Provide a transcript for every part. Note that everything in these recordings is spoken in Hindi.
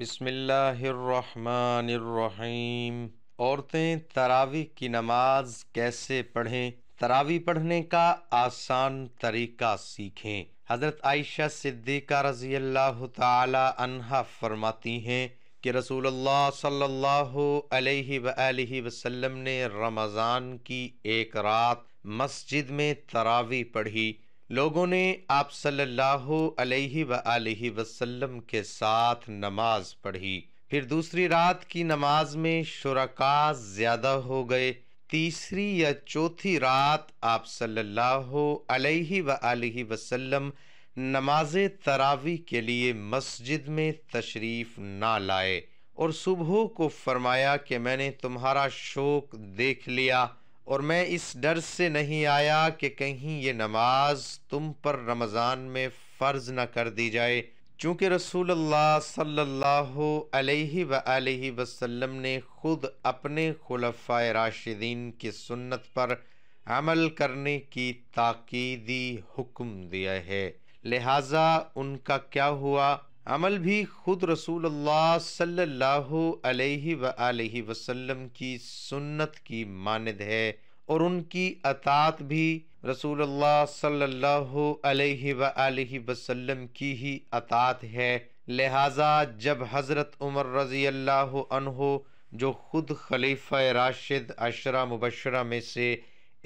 बिसमीम औरतें तरावी की नमाज कैसे पढ़ें तरावी पढ़ने का आसान तरीका सीखें हज़रत आयशा सिद्दीका रजी अल्लाह तहा फरमाती हैं कि रसूलुल्लाह सल्लल्लाहु अलैहि वसल्लम ने रमज़ान की एक रात मस्जिद में तरावी पढ़ी लोगों ने आप सल्लल्लाहु अलैहि अलैहि वसल्लम के साथ नमाज पढ़ी फिर दूसरी रात की नमाज में शुरा ज्यादा हो गए तीसरी या चौथी रात आप सल्लल्लाहु अलैहि अलैहि वसल्लम नमाज तरावी के लिए मस्जिद में तशरीफ़ ना लाए और सुबह को फरमाया कि मैंने तुम्हारा शोक देख लिया और मैं इस डर से नहीं आया कि कहीं ये नमाज तुम पर रमज़ान में फ़र्ज़ न कर दी जाए चूँकि रसूल सल्ला अलैहि ने ख़ुद अपने खुलफ़ा राशिदीन की सुन्नत पर अमल करने की ताकीदी हुक्म दिया है लिहाजा उनका क्या हुआ अमल भी खुद रसूल सल्ला अलैहि की सुन्नत की मानद है और उनकी अतात भी रसूल सल्लल्लाहु अलैहि अलैहि वसल्लम की ही अतात है लिहाजा जब हज़रत उमर रज़ी अल्लाह जो ख़ुद खलीफ़ राशिद अशरा मुबशरा में से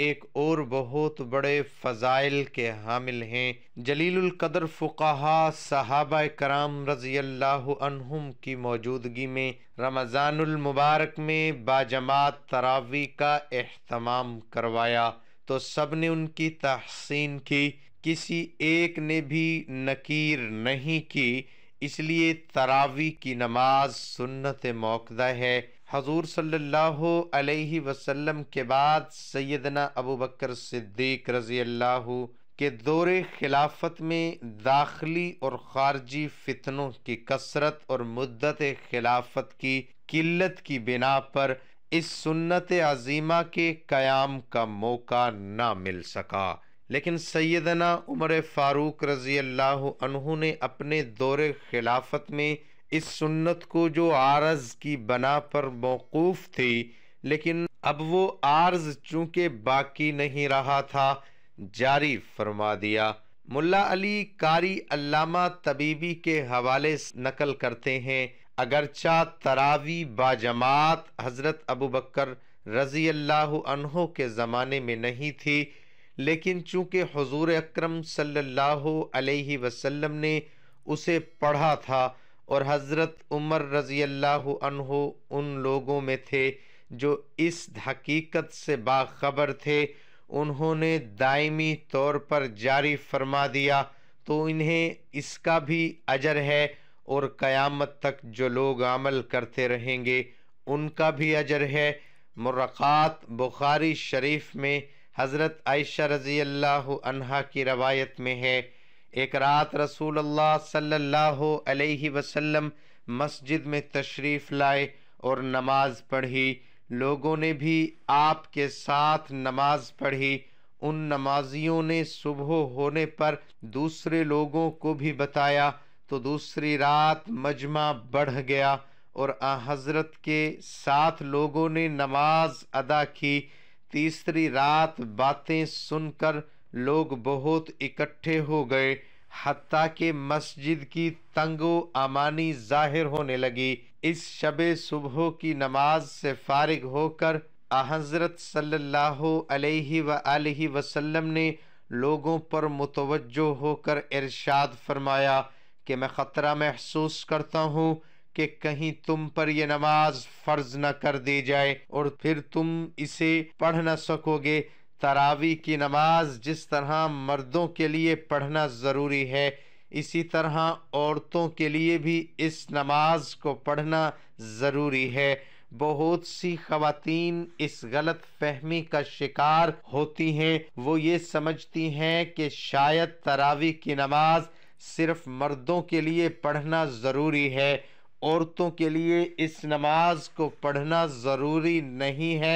एक और बहुत बड़े फ़जाइल के हामिल हैं जलील कदर फ़ुकाहा सहाबा कराम रज़ी अल्लाम की मौजूदगी में रमज़ानमबारक में बाजमात तरावी का अहतमाम करवाया तो सब ने उनकी तहसीन की किसी एक ने भी नकीर नहीं की इसलिए तरावी की नमाज सुन्नत मौकदा है हजूर सल्लल्लाहु अलैहि वसल्लम के बाद सैदना अबू बकर सिद्दीक रज़ी अल्लाह के दौरे खिलाफत में दाखिली और ख़ारजी फितनों की कसरत और मुद्दत खिलाफत की किल्लत की बिना पर इस सुन्नत अजीमा के क़याम का मौका ना मिल सका लेकिन सैदना उमर फ़ारूक रज़ी अल्लाह ने अपने दौरे खिलाफत में इस सुन्नत को जो आरज की बना पर मौकूफ़ थी लेकिन अब वो आर्ज चूंकि बाकी नहीं रहा था जारी फरमा दिया मुल्ला अली कारी अल्लामा तबीबी के हवाले नकल करते हैं अगरचा तरावी बाजमात हज़रत अबू बकर रज़ी अल्लाह के ज़माने में नहीं थी लेकिन चूंकि हजूर अक्रम सल्लल्लाहु अलैहि वसल्लम ने उसे पढ़ा था और हज़रत उमर रज़ी अल्लाह उन लोगों में थे जो इस हकीकत से बाखबर थे उन्होंने दायमी तौर पर जारी फरमा दिया तो इन्हें इसका भी अजर है और क़यामत तक जो लोग अमल करते रहेंगे उनका भी अजर है मुरक़ात बुखारी शरीफ में हज़रत आयशा रज़ी अल्लाह की रवायत में है एक रात रसूल अल्लाह सल्लल्लाहु अलैहि वसल्लम मस्जिद में तशरीफ़ लाए और नमाज पढ़ी लोगों ने भी आपके साथ नमाज पढ़ी उन नमाजियों ने सुबह होने पर दूसरे लोगों को भी बताया तो दूसरी रात मजमा बढ़ गया और आ हज़रत के साथ लोगों ने नमाज अदा की तीसरी रात बातें सुनकर लोग बहुत इकट्ठे हो गए हती के मस्जिद की तंगो अमानी जाहिर होने लगी इस शब सुबह की नमाज से फारिग होकर हज़रत वसल्लम ने लोगों पर मुतवजो होकर इरशाद फरमाया कि मैं ख़तरा महसूस करता हूँ कि कहीं तुम पर यह नमाज फ़र्ज न कर दी जाए और फिर तुम इसे पढ़ न सकोगे तरावी की नमाज जिस तरह मर्दों के लिए पढ़ना ज़रूरी है इसी तरह औरतों के लिए भी इस नमाज को पढ़ना ज़रूरी है बहुत सी खातन इस गलत फहमी का शिकार होती हैं वो ये समझती हैं कि शायद तरावी की नमाज सिर्फ मर्दों के लिए पढ़ना ज़रूरी है औरतों के लिए इस नमाज को पढ़ना ज़रूरी नहीं है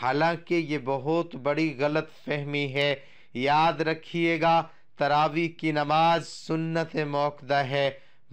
हालांकि ये बहुत बड़ी गलत फहमी है याद रखिएगा तरावी की नमाज सुन्नत मौकदा है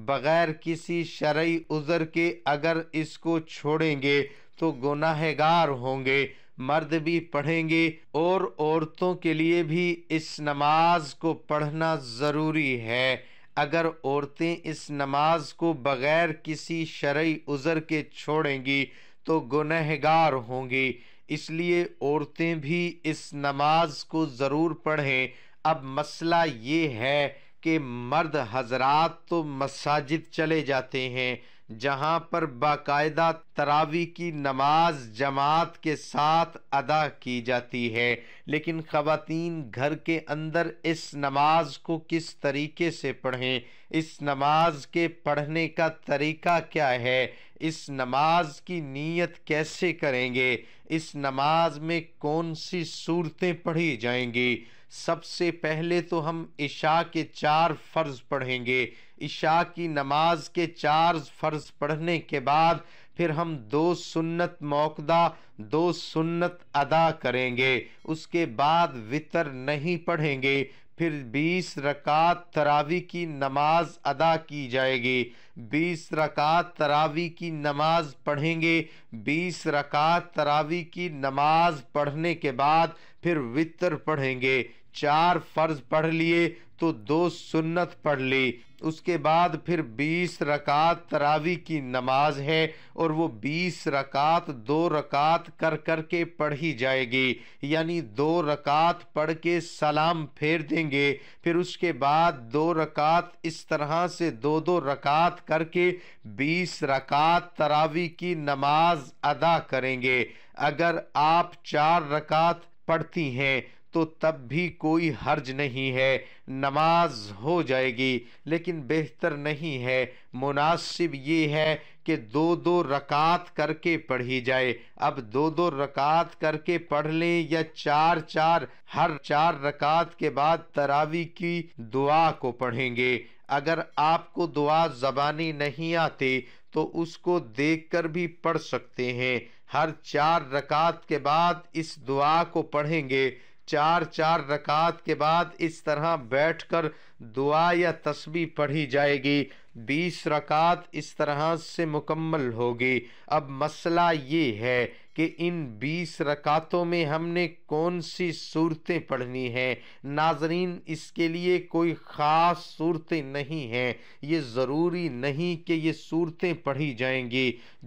बग़ैर किसी शर्य उज़र के अगर इसको छोड़ेंगे तो गुनाहगार होंगे मर्द भी पढ़ेंगे और औरतों के लिए भी इस नमाज को पढ़ना ज़रूरी है अगर औरतें इस नमाज को बग़ैर किसी शर्य उज़र के छोड़ेंगी तो गुनहगार होंगी इसलिए औरतें भी इस नमाज को ज़रूर पढ़ें अब मसला ये है कि मर्द हजरात तो मसाजिद चले जाते हैं जहां पर बाकायदा तरावी की नमाज जमात के साथ अदा की जाती है लेकिन ख़वातीन घर के अंदर इस नमाज को किस तरीके से पढ़ें इस नमाज के पढ़ने का तरीका क्या है इस नमाज की नीयत कैसे करेंगे इस नमाज में कौन सी सूरतें पढ़ी जाएंगी सबसे पहले तो हम इशा के चार फ़र्ज़ पढ़ेंगे इशा की नमाज के चार फ़र्ज़ पढ़ने के बाद फिर हम दो सुन्नत मौकदा दो सुन्नत अदा करेंगे उसके बाद वितर नहीं पढ़ेंगे फिर बीस रकात तरावी की नमाज अदा की जाएगी बीस रकात तरावी की नमाज पढ़ेंगे बीस रकात तरावी की नमाज पढ़ने के बाद फिर वितर पढ़ेंगे चार फर्ज पढ़ लिए तो दो सुन्नत पढ़ ली उसके बाद फिर बीस रकात तरावी की नमाज है और वो बीस रकात दो रकात कर कर के पढ़ी जाएगी यानी दो रकात पढ़ के सलाम फेर देंगे फिर उसके बाद दो रकात इस तरह से दो दो रकात करके बीस रकात तरावी की नमाज अदा करेंगे अगर आप चार रकात पढ़ती हैं तो तब भी कोई हर्ज नहीं है नमाज हो जाएगी लेकिन बेहतर नहीं है मुनासिब ये है कि दो दो रकात करके पढ़ी जाए अब दो दो रकात करके पढ़ लें या चार चार हर चार रकात के बाद तरावी की दुआ को पढ़ेंगे अगर आपको दुआ जबानी नहीं आती तो उसको देखकर भी पढ़ सकते हैं हर चार रकात के बाद इस दुआ को पढ़ेंगे चार चार रकात के बाद इस तरह बैठकर दुआ या तस्बी पढ़ी जाएगी बीस रकात इस तरह से मुकम्मल होगी अब मसला ये है कि इन बीस रकातों में हमने कौन सी सूरतें पढ़नी हैं नाजरीन इसके लिए कोई ख़ास सूरतें नहीं हैं ये ज़रूरी नहीं कि ये सूरतें पढ़ी जाएंगी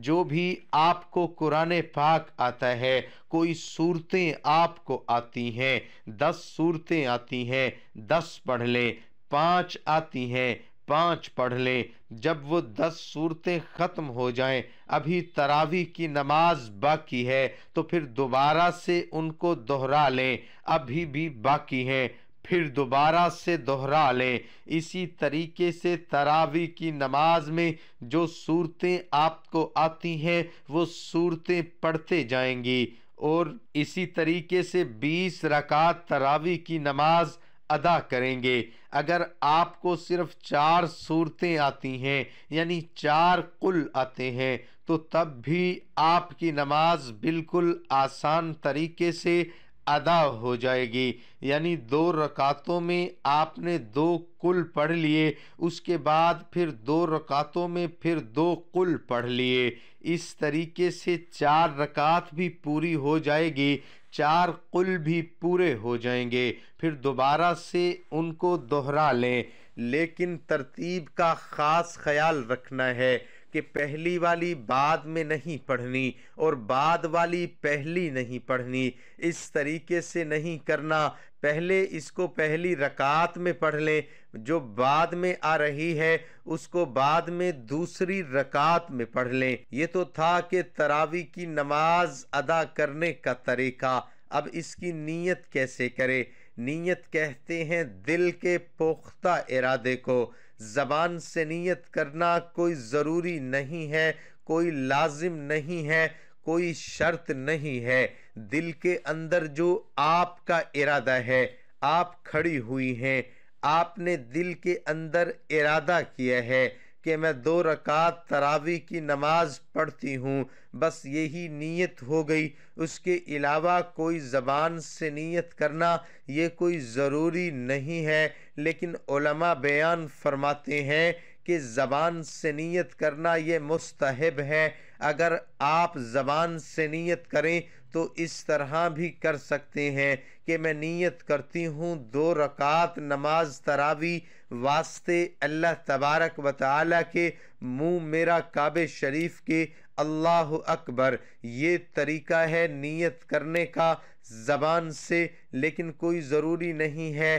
जो भी आपको कुरान पाक आता है कोई सूरतें आपको आती हैं दस सूरतें आती हैं दस पढ़ लें पाँच आती हैं पाँच पढ़ लें जब वो दस सूरतें ख़त्म हो जाएं अभी तरावी की नमाज बाकी है तो फिर दोबारा से उनको दोहरा लें अभी भी बाकी हैं फिर दोबारा से दोहरा लें इसी तरीके से तरावी की नमाज में जो सूरतें आपको आती हैं वो सूरतें पढ़ते जाएंगी और इसी तरीके से 20 रकात तरावी की नमाज अदा करेंगे अगर आपको सिर्फ चार सूरतें आती हैं यानी चार कुल आते हैं तो तब भी आपकी नमाज बिल्कुल आसान तरीके से अदा हो जाएगी यानी दो रकातों में आपने दो कुल पढ़ लिए उसके बाद फिर दो रकातों में फिर दो कुल पढ़ लिए इस तरीके से चार रकात भी पूरी हो जाएगी चार कुल भी पूरे हो जाएंगे फिर दोबारा से उनको दोहरा लें लेकिन तरतीब का ख़ास ख्याल रखना है कि पहली वाली बाद में नहीं पढ़नी और बाद वाली पहली नहीं पढ़नी इस तरीके से नहीं करना पहले इसको पहली रकात में पढ़ लें जो बाद में आ रही है उसको बाद में दूसरी रकात में पढ़ लें ये तो था कि तरावी की नमाज अदा करने का तरीका अब इसकी नीयत कैसे करें नीयत कहते हैं दिल के पुख्ता इरादे को ज़बान से नीयत करना कोई ज़रूरी नहीं है कोई लाजिम नहीं है कोई शर्त नहीं है दिल के अंदर जो आपका इरादा है आप खड़ी हुई हैं आपने दिल के अंदर इरादा किया है कि मैं दो रकात तरावी की नमाज़ पढ़ती हूँ बस यही नीयत हो गई उसके अलावा कोई ज़बान से नीयत करना ये कोई ज़रूरी नहीं है लेकिन बयान फरमाते हैं कि ज़बान से नीयत करना ये मुस्तहब है अगर आप ज़बान से नीयत करें तो इस तरह भी कर सकते हैं कि मैं नीयत करती हूँ दो रकात नमाज तरावी वास्ते अल्लाह तबारक व ताली के मुँह मेरा काब शरीफ के अल्लाह अकबर ये तरीका है नियत करने का ज़बान से लेकिन कोई ज़रूरी नहीं है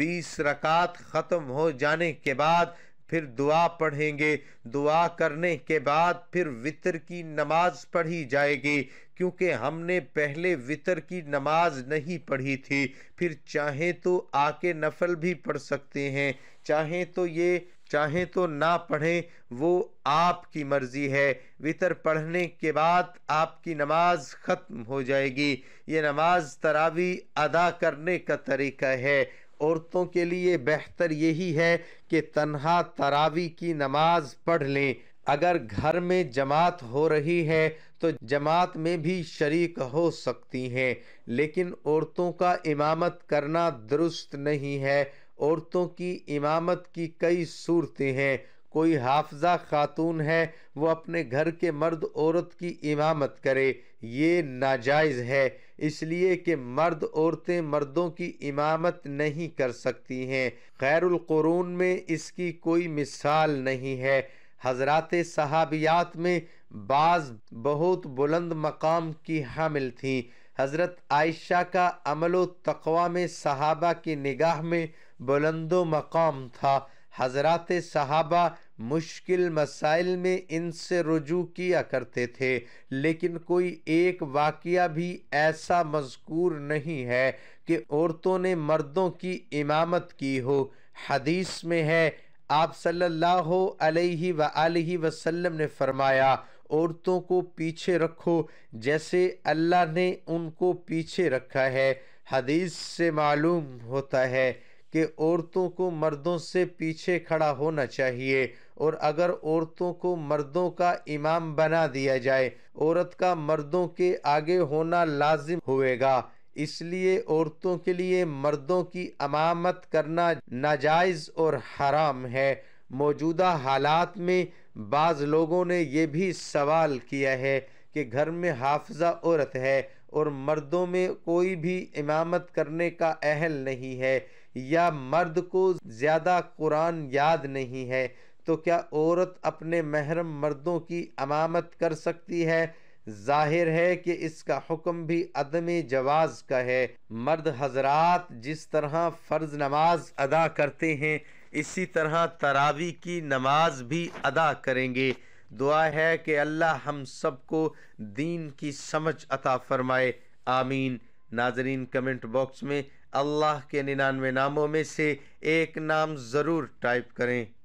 बीस रकात ख़त्म हो जाने के बाद फिर दुआ पढ़ेंगे दुआ करने के बाद फिर वितर की नमाज पढ़ी जाएगी क्योंकि हमने पहले वितर की नमाज नहीं पढ़ी थी फिर चाहे तो आके नफल भी पढ़ सकते हैं चाहे तो ये चाहें तो ना पढ़ें वो आपकी मर्ज़ी है वितर पढ़ने के बाद आपकी नमाज ख़त्म हो जाएगी ये नमाज तरावी अदा करने का तरीका है औरतों के लिए बेहतर यही है कि तनहा तरावी की नमाज पढ़ लें अगर घर में जमात हो रही है तो जमात में भी शरीक हो सकती हैं लेकिन औरतों का इमामत करना दुरुस्त नहीं है औरतों की इमामत की कई सूरतें हैं कोई हाफजा खातून है वो अपने घर के मर्द औरत की इमामत करे ये नाजायज़ है इसलिए कि मर्द औरतें मर्दों की इमामत नहीं कर सकती हैं क़ुरून में इसकी कोई मिसाल नहीं है हजरत सहाबियात में बाज़ बहुत बुलंद मकाम की हामिल थी हज़रत आयशा का अमल तकवा में सहाबा की निगाह में बुलंद मकाम था हजरत सहाबा मुश्किल मसाइल में इनसे रुजू किया करते थे लेकिन कोई एक वाक़ भी ऐसा मजकूर नहीं है कि औरतों ने मर्दों की इमामत की हो हदीस में है आप सल्लल्लाहु अलैहि अलैहि वसल्लम ने फरमाया औरतों को पीछे रखो जैसे अल्लाह ने उनको पीछे रखा है हदीस से मालूम होता है कि औरतों को मर्दों से पीछे खड़ा होना चाहिए और अगर औरतों को मर्दों का इमाम बना दिया जाए औरत का मर्दों के आगे होना लाजिम होएगा इसलिए औरतों के लिए मर्दों की अमामत करना नाजायज़ और हराम है मौजूदा हालात में बाज़ लोगों ने यह भी सवाल किया है कि घर में हाफजा औरत है और मर्दों में कोई भी इमामत करने का अहल नहीं है या मर्द को ज़्यादा कुरान याद नहीं है तो क्या औरत अपने महरम मर्दों की अमामत कर सकती है जाहिर है कि इसका हुक्म भी अदम जवाज का है मर्द हजरात जिस तरह फ़र्ज नमाज अदा करते हैं इसी तरह तरावी की नमाज भी अदा करेंगे दुआ है कि अल्लाह हम सबको दीन की समझ अता फरमाए आमीन नाजरीन कमेंट बॉक्स में अल्लाह के निन्यानवे नामों में से एक नाम ज़रूर टाइप करें